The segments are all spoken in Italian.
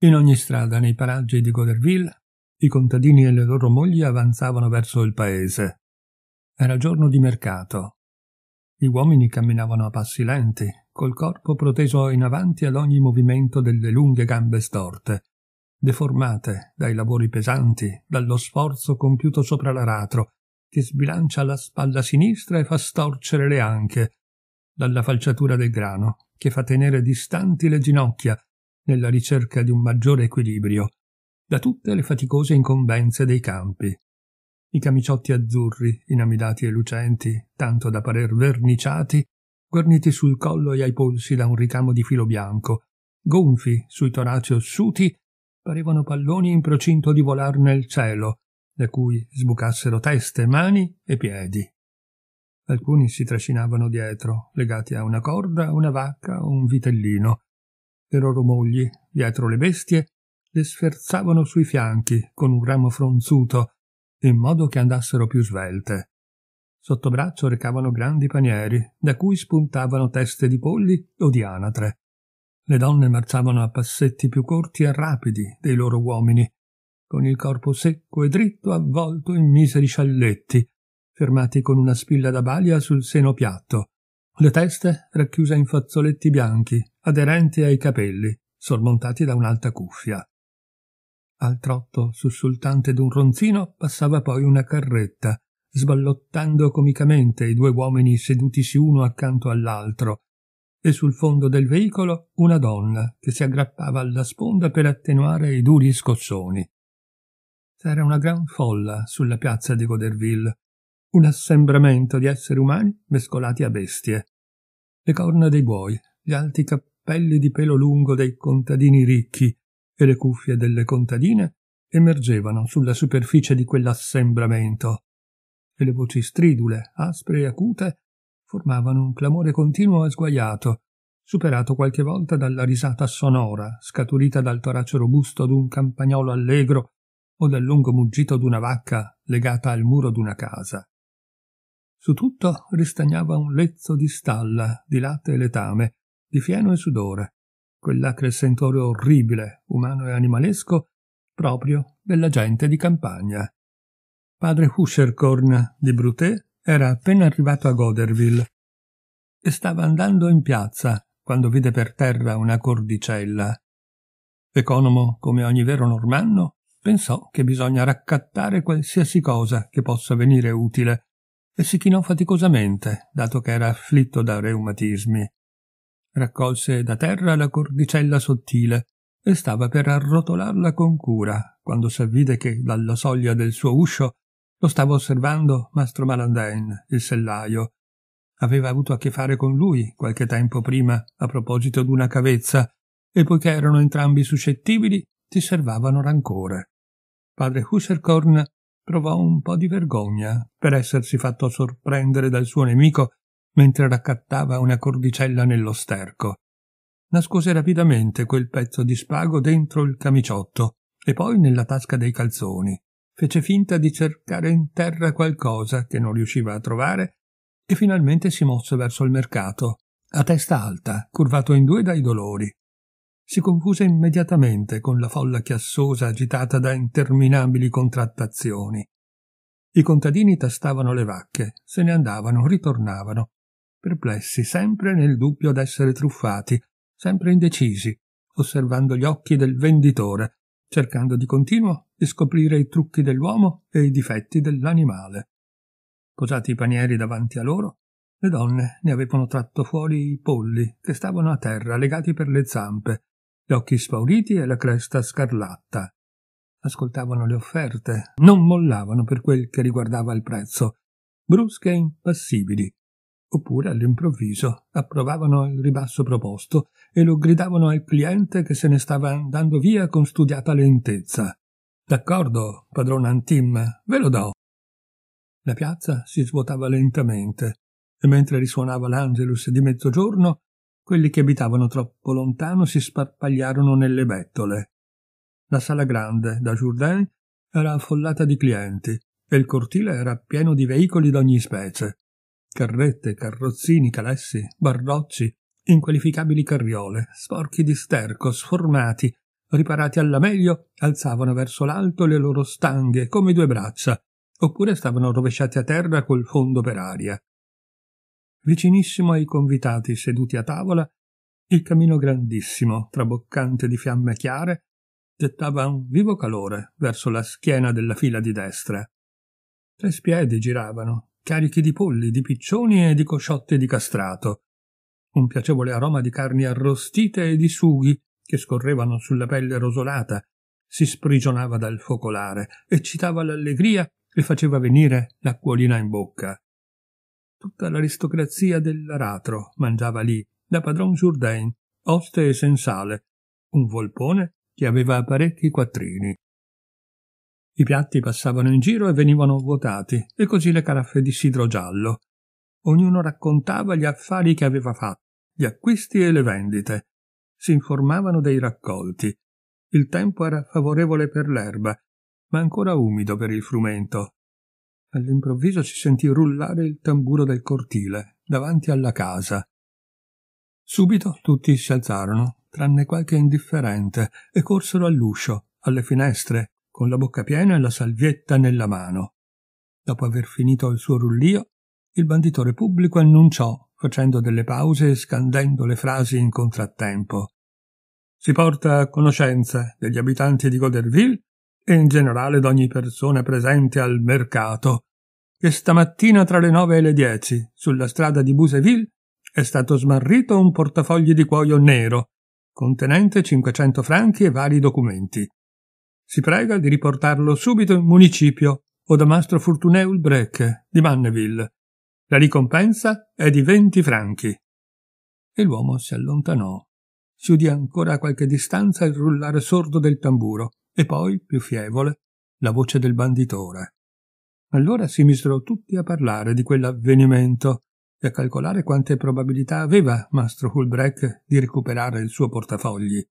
In ogni strada, nei paraggi di Goderville, i contadini e le loro mogli avanzavano verso il paese. Era giorno di mercato. Gli uomini camminavano a passi lenti, col corpo proteso in avanti ad ogni movimento delle lunghe gambe storte, deformate dai lavori pesanti, dallo sforzo compiuto sopra l'aratro, che sbilancia la spalla sinistra e fa storcere le anche, dalla falciatura del grano, che fa tenere distanti le ginocchia nella ricerca di un maggiore equilibrio da tutte le faticose incombenze dei campi. I camiciotti azzurri, inamidati e lucenti, tanto da parer verniciati, guarniti sul collo e ai polsi da un ricamo di filo bianco, gonfi sui toraci ossuti, parevano palloni in procinto di volar nel cielo, da cui sbucassero teste, mani e piedi. Alcuni si trascinavano dietro, legati a una corda, una vacca o un vitellino, le loro mogli, dietro le bestie, le sferzavano sui fianchi con un ramo fronzuto, in modo che andassero più svelte. Sotto braccio recavano grandi panieri, da cui spuntavano teste di polli o di anatre. Le donne marciavano a passetti più corti e rapidi dei loro uomini, con il corpo secco e dritto avvolto in miseri scialletti, fermati con una spilla da balia sul seno piatto, le teste racchiuse in fazzoletti bianchi, aderenti ai capelli, sormontati da un'alta cuffia. Al trotto sussultante d'un ronzino passava poi una carretta, sballottando comicamente i due uomini sedutisi uno accanto all'altro, e sul fondo del veicolo una donna che si aggrappava alla sponda per attenuare i duri scossoni. C'era una gran folla sulla piazza di Goderville, un assembramento di esseri umani mescolati a bestie. Le corna dei buoi, gli alti cappelli, cappelli di pelo lungo dei contadini ricchi e le cuffie delle contadine emergevano sulla superficie di quell'assembramento, e le voci stridule, aspre e acute, formavano un clamore continuo e sguaiato, superato qualche volta dalla risata sonora scaturita dal torace robusto d'un campagnolo allegro o dal lungo muggito d'una vacca legata al muro d'una casa. Su tutto ristagnava un lezzo di stalla di latte e letame, di fieno e sudore, quell'acre sentore orribile, umano e animalesco, proprio della gente di campagna. Padre Husherkorn di Brutè era appena arrivato a Goderville e stava andando in piazza quando vide per terra una cordicella. Economo, come ogni vero normanno, pensò che bisogna raccattare qualsiasi cosa che possa venire utile e si chinò faticosamente, dato che era afflitto da reumatismi. Raccolse da terra la cordicella sottile e stava per arrotolarla con cura, quando s'avvide che dalla soglia del suo uscio lo stava osservando mastro Malandain, il sellaio. Aveva avuto a che fare con lui qualche tempo prima a proposito d'una cavezza e poiché erano entrambi suscettibili ti servavano rancore. Padre Husserkorn provò un po' di vergogna per essersi fatto sorprendere dal suo nemico mentre raccattava una cordicella nello sterco. Nascose rapidamente quel pezzo di spago dentro il camiciotto e poi nella tasca dei calzoni. Fece finta di cercare in terra qualcosa che non riusciva a trovare e finalmente si mosse verso il mercato, a testa alta, curvato in due dai dolori. Si confuse immediatamente con la folla chiassosa agitata da interminabili contrattazioni. I contadini tastavano le vacche, se ne andavano, ritornavano, perplessi, sempre nel dubbio d'essere truffati, sempre indecisi, osservando gli occhi del venditore, cercando di continuo di scoprire i trucchi dell'uomo e i difetti dell'animale. Posati i panieri davanti a loro, le donne ne avevano tratto fuori i polli che stavano a terra legati per le zampe, gli occhi spauriti e la cresta scarlatta. Ascoltavano le offerte, non mollavano per quel che riguardava il prezzo, brusche e impassibili, oppure all'improvviso approvavano il ribasso proposto e lo gridavano al cliente che se ne stava andando via con studiata lentezza. D'accordo, padrona Antim, ve lo do. La piazza si svuotava lentamente e mentre risuonava l'Angelus di mezzogiorno, quelli che abitavano troppo lontano si sparpagliarono nelle bettole. La sala grande, da Jourdain, era affollata di clienti e il cortile era pieno di veicoli d'ogni specie carrette, carrozzini, calessi, bardocci, inqualificabili carriole, sporchi di sterco, sformati, riparati alla meglio, alzavano verso l'alto le loro stanghe come due braccia, oppure stavano rovesciati a terra col fondo per aria. Vicinissimo ai convitati seduti a tavola, il camino grandissimo, traboccante di fiamme chiare, gettava un vivo calore verso la schiena della fila di destra. Tre spiedi giravano, carichi di polli, di piccioni e di cosciotte di castrato. Un piacevole aroma di carni arrostite e di sughi che scorrevano sulla pelle rosolata si sprigionava dal focolare, eccitava l'allegria e faceva venire l'acquolina in bocca. Tutta l'aristocrazia dell'aratro mangiava lì, da padron Jourdain, oste e sensale, un volpone che aveva parecchi quattrini. I piatti passavano in giro e venivano vuotati, e così le caraffe di sidro giallo. Ognuno raccontava gli affari che aveva fatto, gli acquisti e le vendite. Si informavano dei raccolti. Il tempo era favorevole per l'erba, ma ancora umido per il frumento. All'improvviso si sentì rullare il tamburo del cortile, davanti alla casa. Subito tutti si alzarono, tranne qualche indifferente, e corsero all'uscio, alle finestre, con la bocca piena e la salvietta nella mano. Dopo aver finito il suo rullio, il banditore pubblico annunciò, facendo delle pause e scandendo le frasi in contrattempo. Si porta a conoscenza degli abitanti di Goderville e in generale d'ogni persona presente al mercato, che stamattina tra le nove e le dieci, sulla strada di Buseville, è stato smarrito un portafogli di cuoio nero, contenente 500 franchi e vari documenti. Si prega di riportarlo subito in municipio o da mastro Fortuné Ulbrecht di Manneville. La ricompensa è di venti franchi. E l'uomo si allontanò. Si udì ancora a qualche distanza il rullare sordo del tamburo e poi, più fievole, la voce del banditore. Allora si misero tutti a parlare di quell'avvenimento e a calcolare quante probabilità aveva mastro Hulbrecht di recuperare il suo portafogli.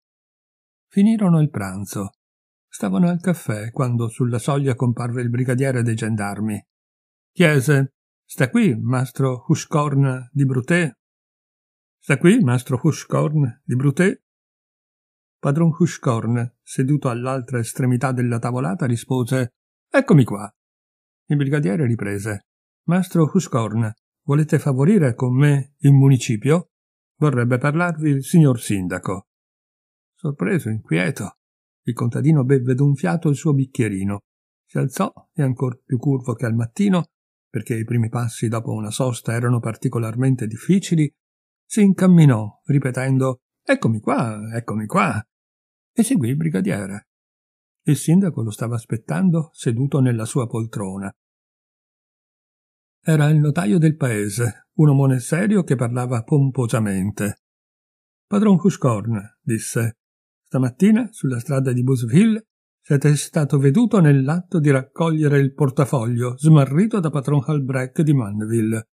Finirono il pranzo Stavano al caffè quando sulla soglia comparve il brigadiere dei gendarmi. Chiese: Sta qui, mastro Hushkorn di Brutè?» Sta qui, mastro Hushkorn di Brutè?» Padron Hushkorn, seduto all'altra estremità della tavolata, rispose: Eccomi qua. Il brigadiere riprese: Mastro Hushkorn, volete favorire con me il municipio? Vorrebbe parlarvi il signor sindaco. Sorpreso, inquieto, il contadino bevve d'un fiato il suo bicchierino, si alzò e ancor più curvo che al mattino, perché i primi passi dopo una sosta erano particolarmente difficili, si incamminò, ripetendo Eccomi qua, eccomi qua, e seguì il brigadiere. Il sindaco lo stava aspettando seduto nella sua poltrona. Era il notaio del paese, un uomo serio che parlava pomposamente. Padron Cuscorn, disse, Stamattina, sulla strada di Boosville, siete stato veduto nell'atto di raccogliere il portafoglio smarrito da patron Halbrecht di Manville.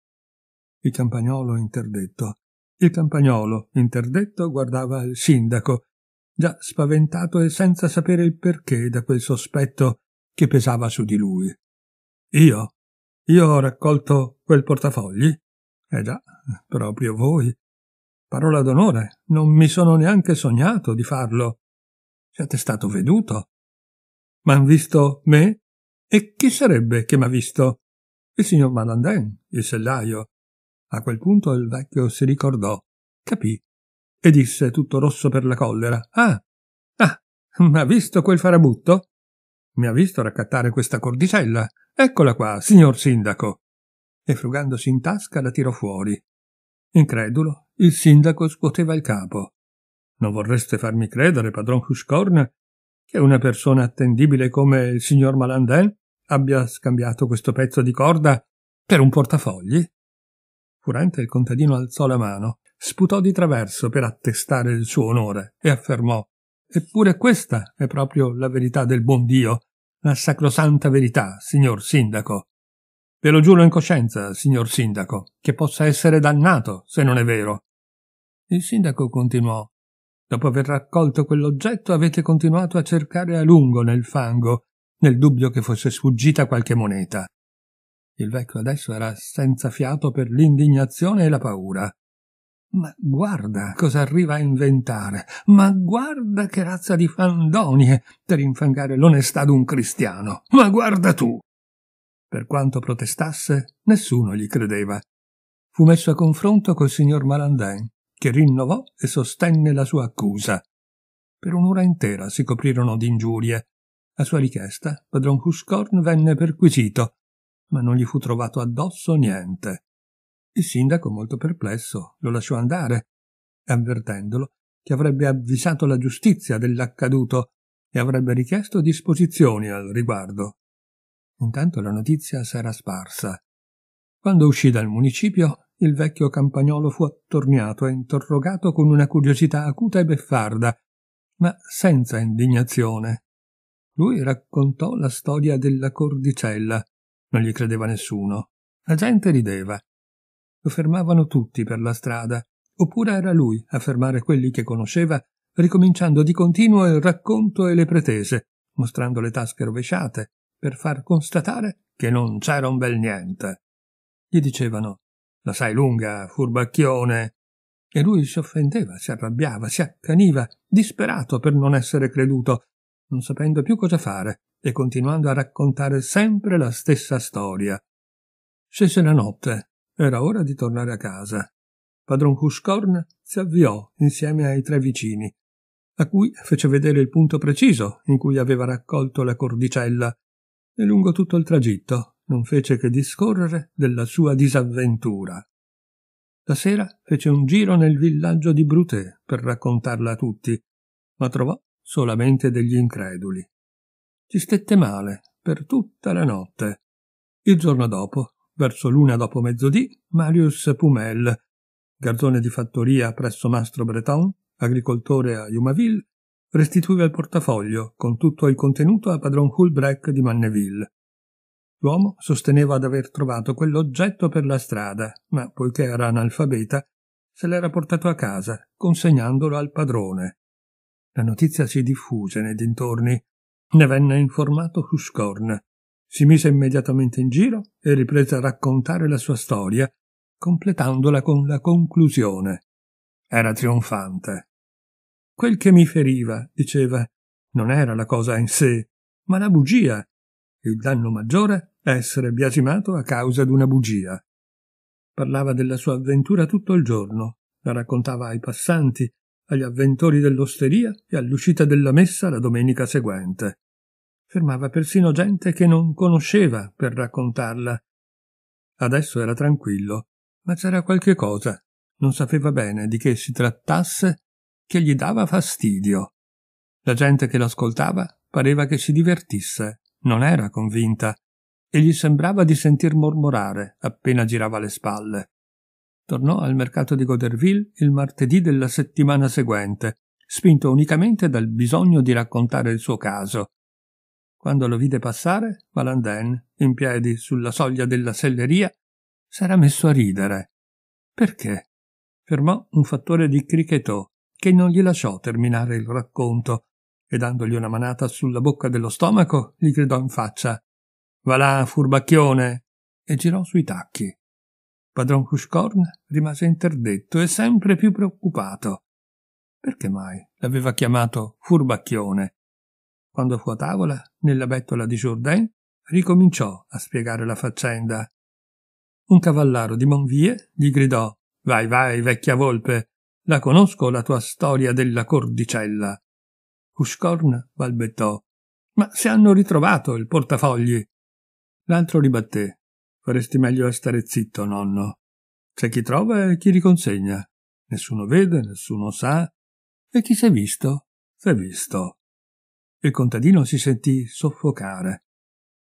Il campagnolo interdetto. Il campagnolo interdetto guardava il sindaco, già spaventato e senza sapere il perché da quel sospetto che pesava su di lui. Io? Io ho raccolto quel portafogli? Eh già, proprio voi. Parola d'onore, non mi sono neanche sognato di farlo. Siete stato veduto. M'han visto me? E chi sarebbe che m'ha visto? Il signor Malandrin, il sellaio. A quel punto il vecchio si ricordò, capì, e disse tutto rosso per la collera. Ah, ah, m'ha visto quel farabutto? Mi ha visto raccattare questa cordicella. Eccola qua, signor sindaco. E frugandosi in tasca la tirò fuori. Incredulo, il sindaco scuoteva il capo. Non vorreste farmi credere, padron Hushcorn, che una persona attendibile come il signor Malandin abbia scambiato questo pezzo di corda per un portafogli? Furente il contadino alzò la mano, sputò di traverso per attestare il suo onore e affermò Eppure questa è proprio la verità del buon Dio, la sacrosanta verità, signor sindaco. Ve lo giuro in coscienza, signor sindaco, che possa essere dannato se non è vero. Il sindaco continuò. Dopo aver raccolto quell'oggetto avete continuato a cercare a lungo nel fango, nel dubbio che fosse sfuggita qualche moneta. Il vecchio adesso era senza fiato per l'indignazione e la paura. Ma guarda cosa arriva a inventare, ma guarda che razza di fandonie per infangare l'onestà d'un cristiano, ma guarda tu! Per quanto protestasse, nessuno gli credeva. Fu messo a confronto col signor Malandin, che rinnovò e sostenne la sua accusa. Per un'ora intera si coprirono di ingiurie. A sua richiesta, padron Huscorn venne perquisito, ma non gli fu trovato addosso niente. Il sindaco, molto perplesso, lo lasciò andare, avvertendolo che avrebbe avvisato la giustizia dell'accaduto e avrebbe richiesto disposizioni al riguardo. Intanto la notizia s'era sparsa. Quando uscì dal municipio, il vecchio campagnolo fu attorniato e interrogato con una curiosità acuta e beffarda, ma senza indignazione. Lui raccontò la storia della cordicella. Non gli credeva nessuno. La gente rideva. Lo fermavano tutti per la strada, oppure era lui a fermare quelli che conosceva, ricominciando di continuo il racconto e le pretese, mostrando le tasche rovesciate, per far constatare che non c'era un bel niente. Gli dicevano la sai lunga, furbacchione. E lui si offendeva, si arrabbiava, si accaniva, disperato per non essere creduto, non sapendo più cosa fare e continuando a raccontare sempre la stessa storia. Scese la notte, era ora di tornare a casa. Padron Huscorn si avviò insieme ai tre vicini, a cui fece vedere il punto preciso in cui aveva raccolto la cordicella, e lungo tutto il tragitto non fece che discorrere della sua disavventura. La sera fece un giro nel villaggio di Brutè per raccontarla a tutti, ma trovò solamente degli increduli. Ci stette male per tutta la notte. Il giorno dopo, verso l'una dopo mezzodì, Marius Pumel, garzone di fattoria presso Mastro Breton, agricoltore a Jumaville, restituiva il portafoglio con tutto il contenuto a padron Hulbrecht di Manneville. L'uomo sosteneva d'aver trovato quell'oggetto per la strada, ma poiché era analfabeta, se l'era portato a casa, consegnandolo al padrone. La notizia si diffuse nei dintorni. Ne venne informato Huskorn. Si mise immediatamente in giro e riprese a raccontare la sua storia, completandola con la conclusione. Era trionfante. Quel che mi feriva, diceva, non era la cosa in sé, ma la bugia. Il danno maggiore essere biasimato a causa di una bugia. Parlava della sua avventura tutto il giorno, la raccontava ai passanti, agli avventori dell'osteria e all'uscita della messa la domenica seguente. Fermava persino gente che non conosceva per raccontarla. Adesso era tranquillo, ma c'era qualche cosa, non sapeva bene di che si trattasse, che gli dava fastidio. La gente che l'ascoltava pareva che si divertisse, non era convinta, e gli sembrava di sentir mormorare appena girava le spalle. Tornò al mercato di Goderville il martedì della settimana seguente, spinto unicamente dal bisogno di raccontare il suo caso. Quando lo vide passare, Valandin, in piedi sulla soglia della selleria, s'era messo a ridere. Perché? Fermò un fattore di cricchetò che non gli lasciò terminare il racconto e dandogli una manata sulla bocca dello stomaco gli gridò in faccia Va là, furbacchione! e girò sui tacchi. Padron Hushkorn rimase interdetto e sempre più preoccupato. Perché mai l'aveva chiamato furbacchione? Quando fu a tavola, nella bettola di Jourdain, ricominciò a spiegare la faccenda. Un cavallaro di Monvie gli gridò Vai, vai, vecchia volpe, la conosco la tua storia della cordicella. Hushkorn balbettò Ma se hanno ritrovato il portafogli? L'altro ribatté. Faresti meglio a stare zitto, nonno. C'è chi trova e chi riconsegna. Nessuno vede, nessuno sa. E chi si è visto, s'è visto. Il contadino si sentì soffocare.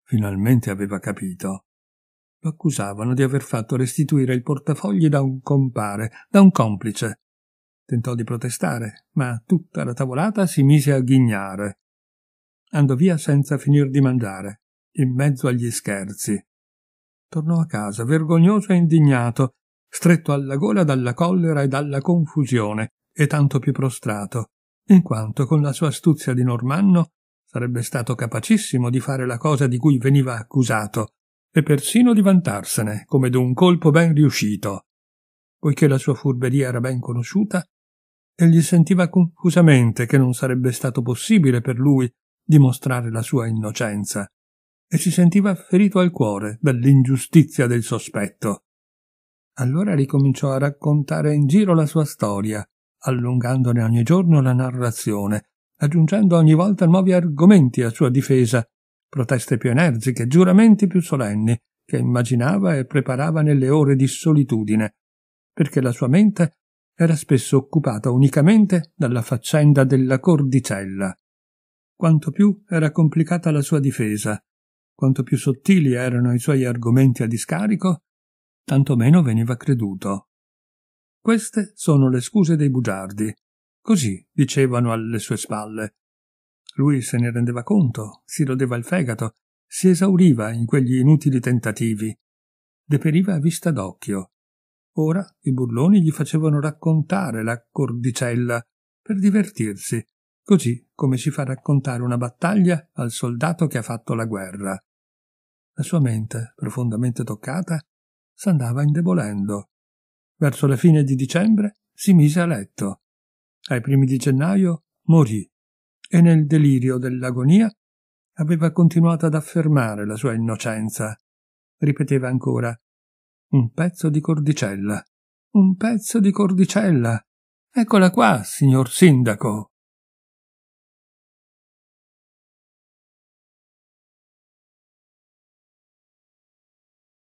Finalmente aveva capito. Lo accusavano di aver fatto restituire il portafogli da un compare, da un complice. Tentò di protestare, ma tutta la tavolata si mise a ghignare. Andò via senza finir di mangiare in mezzo agli scherzi. Tornò a casa, vergognoso e indignato, stretto alla gola dalla collera e dalla confusione, e tanto più prostrato, in quanto con la sua astuzia di normanno sarebbe stato capacissimo di fare la cosa di cui veniva accusato, e persino di vantarsene, come d'un colpo ben riuscito. Poiché la sua furberia era ben conosciuta, egli sentiva confusamente che non sarebbe stato possibile per lui dimostrare la sua innocenza e si sentiva ferito al cuore dall'ingiustizia del sospetto. Allora ricominciò a raccontare in giro la sua storia, allungandone ogni giorno la narrazione, aggiungendo ogni volta nuovi argomenti a sua difesa, proteste più energiche, giuramenti più solenni, che immaginava e preparava nelle ore di solitudine, perché la sua mente era spesso occupata unicamente dalla faccenda della cordicella. Quanto più era complicata la sua difesa, quanto più sottili erano i suoi argomenti a discarico, tanto meno veniva creduto. Queste sono le scuse dei bugiardi. Così dicevano alle sue spalle. Lui se ne rendeva conto, si rodeva il fegato, si esauriva in quegli inutili tentativi. Deperiva a vista d'occhio. Ora i burloni gli facevano raccontare la cordicella per divertirsi, così come si fa raccontare una battaglia al soldato che ha fatto la guerra. La sua mente, profondamente toccata, s'andava indebolendo. Verso la fine di dicembre si mise a letto. Ai primi di gennaio morì e nel delirio dell'agonia aveva continuato ad affermare la sua innocenza. Ripeteva ancora un pezzo di cordicella, un pezzo di cordicella. Eccola qua, signor sindaco.